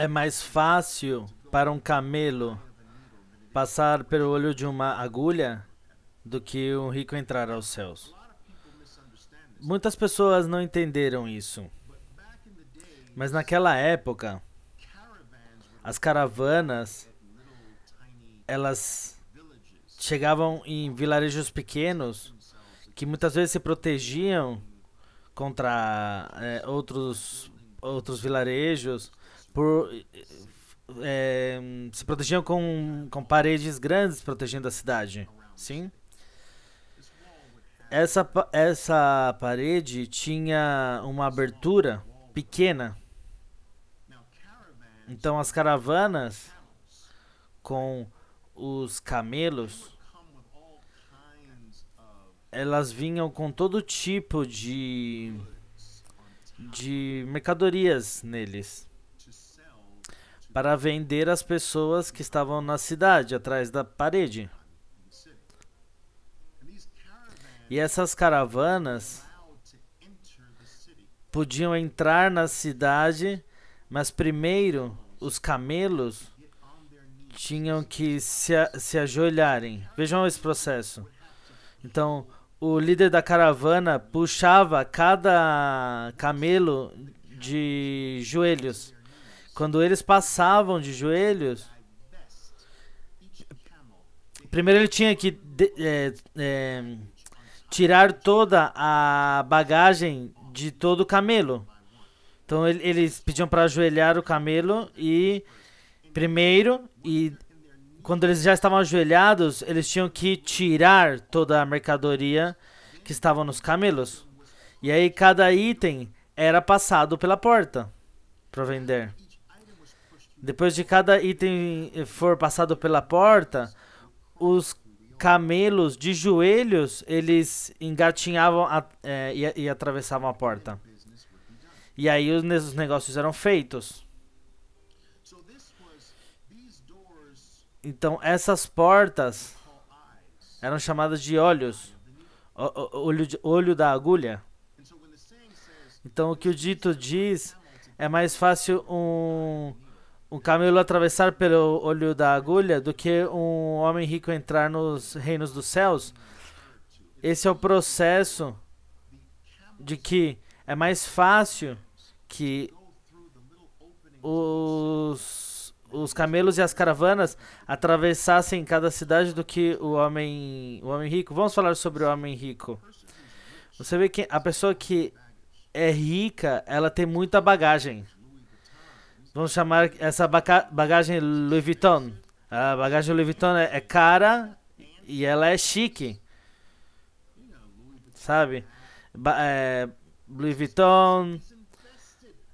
É mais fácil para um camelo passar pelo olho de uma agulha do que um rico entrar aos céus. Muitas pessoas não entenderam isso. Mas naquela época, as caravanas elas chegavam em vilarejos pequenos que muitas vezes se protegiam contra é, outros outros vilarejos por, é, se protegiam com, com paredes grandes protegendo a cidade. Sim? Essa, essa parede tinha uma abertura pequena. Então as caravanas com os camelos elas vinham com todo tipo de de mercadorias neles para vender às pessoas que estavam na cidade, atrás da parede. E essas caravanas podiam entrar na cidade, mas primeiro os camelos tinham que se, se ajoelharem. Vejam esse processo. Então, o líder da caravana puxava cada camelo de joelhos. Quando eles passavam de joelhos, primeiro ele tinha que de, é, é, tirar toda a bagagem de todo o camelo. Então ele, eles pediam para ajoelhar o camelo e primeiro e quando eles já estavam ajoelhados, eles tinham que tirar toda a mercadoria que estava nos camelos. E aí cada item era passado pela porta para vender. Depois de cada item eh, for passado pela porta, os camelos de joelhos eles engatinhavam a, é, e, e atravessavam a porta. E aí os, os negócios eram feitos. Então essas portas eram chamadas de olhos, olho, de, olho da agulha. Então o que o dito diz é mais fácil um um camelo atravessar pelo olho da agulha do que um homem rico entrar nos reinos dos céus. Esse é o processo de que é mais fácil que os, os camelos e as caravanas atravessassem cada cidade do que o homem, o homem rico. Vamos falar sobre o homem rico. Você vê que a pessoa que é rica, ela tem muita bagagem. Vamos chamar essa bagagem Louis Vuitton. A bagagem Louis Vuitton é, é cara e ela é chique. Sabe? Ba é, Louis Vuitton.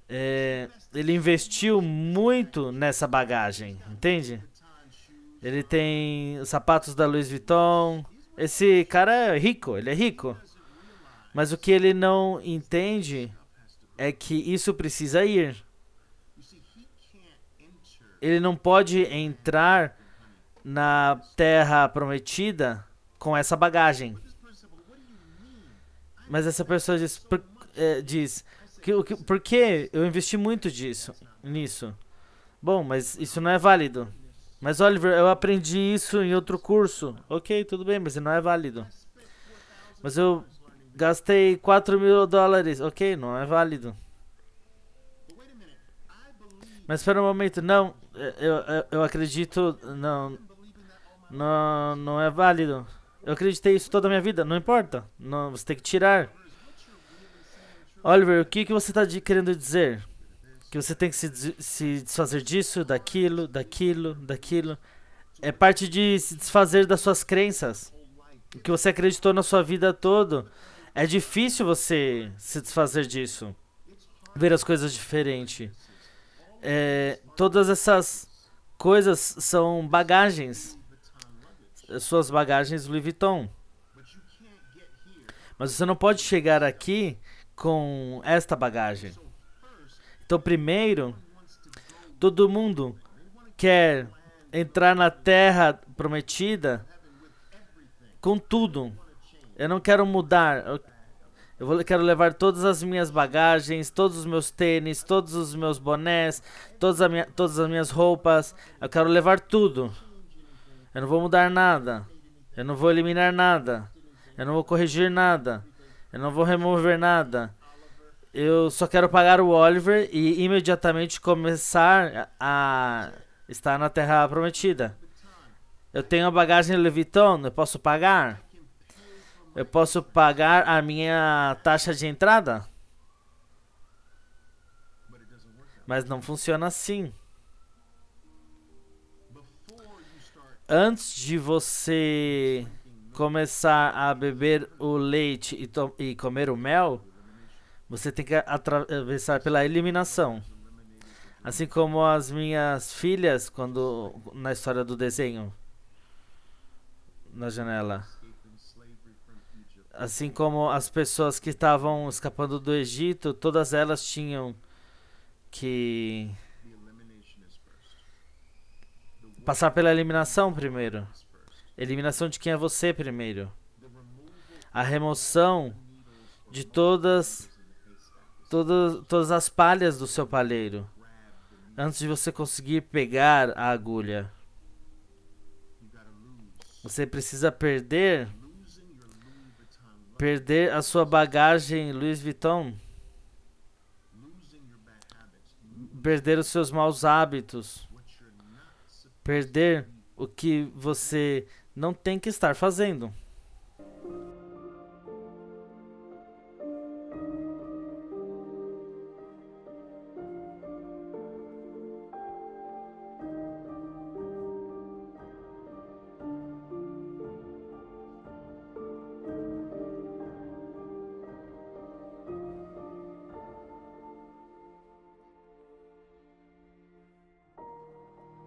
É, ele investiu muito nessa bagagem, entende? Ele tem os sapatos da Louis Vuitton. Esse cara é rico, ele é rico. Mas o que ele não entende é que isso precisa ir ele não pode entrar na terra prometida com essa bagagem. Mas essa pessoa diz, por, é, diz que, que, por que eu investi muito disso, nisso? Bom, mas isso não é válido. Mas Oliver, eu aprendi isso em outro curso. Ok, tudo bem, mas não é válido. Mas eu gastei 4 mil dólares. Ok, não é válido. Mas espera um momento, não, eu, eu, eu acredito, não, não, não é válido. Eu acreditei isso toda a minha vida, não importa, não, você tem que tirar. Oliver, o que, que você está querendo dizer? Que você tem que se, se desfazer disso, daquilo, daquilo, daquilo. É parte de se desfazer das suas crenças. O que você acreditou na sua vida toda. É difícil você se desfazer disso. Ver as coisas diferente é, todas essas coisas são bagagens. Suas bagagens Louis Vuitton. Mas você não pode chegar aqui com esta bagagem. Então, primeiro, todo mundo quer entrar na terra prometida com tudo. Eu não quero mudar, eu eu vou, quero levar todas as minhas bagagens, todos os meus tênis, todos os meus bonés, todas, minha, todas as minhas roupas. Eu quero levar tudo. Eu não vou mudar nada. Eu não vou eliminar nada. Eu não vou corrigir nada. Eu não vou remover nada. Eu só quero pagar o Oliver e imediatamente começar a estar na Terra Prometida. Eu tenho a bagagem Leviton, eu posso pagar? Eu posso pagar a minha taxa de entrada? Mas não funciona assim. Antes de você começar a beber o leite e, e comer o mel, você tem que atravessar pela eliminação. Assim como as minhas filhas quando na história do desenho na janela assim como as pessoas que estavam escapando do Egito, todas elas tinham que passar pela eliminação primeiro. Eliminação de quem é você primeiro. A remoção de todas todas todas as palhas do seu palheiro antes de você conseguir pegar a agulha. Você precisa perder Perder a sua bagagem Louis Vuitton. Perder os seus maus hábitos. Perder o que você não tem que estar fazendo.